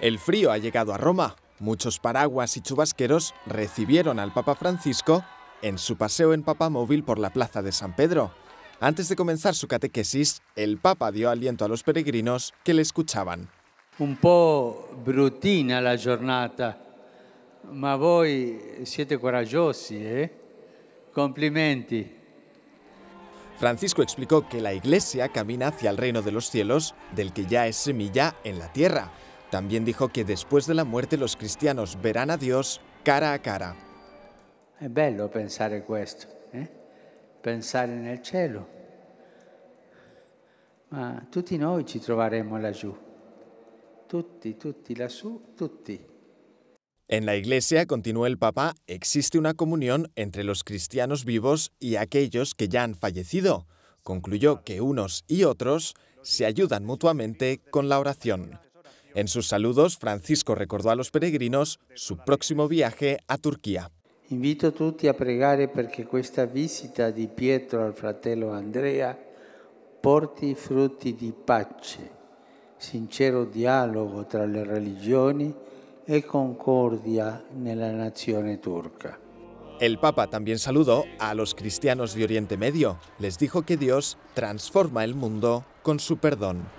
El frío ha llegado a Roma. Muchos paraguas y chubasqueros recibieron al Papa Francisco en su paseo en papamóvil por la plaza de San Pedro. Antes de comenzar su catequesis, el Papa dio aliento a los peregrinos que le escuchaban. Un po' brutina la giornata, ma voi siete coraggiosi, eh? Complimenti. Francisco explicó que la Iglesia camina hacia el reino de los cielos, del que ya es semilla en la tierra. También dijo que después de la muerte los cristianos verán a Dios cara a cara. Es bello pensar esto, ¿eh? pensar en el cielo. Ma tutti noi ci Tutti, tutti, tutti. En la iglesia, continuó el Papa, existe una comunión entre los cristianos vivos y aquellos que ya han fallecido. Concluyó que unos y otros se ayudan mutuamente con la oración. En sus saludos, Francisco recordó a los peregrinos su próximo viaje a Turquía. Invito a todos a pregare porque esta visita di Pietro al fratello Andrea porti frutti di pace, sincero dialogo tra le religioni e concordia nella nazione turca. El Papa también saludó a los cristianos de Oriente Medio. Les dijo que Dios transforma el mundo con su perdón.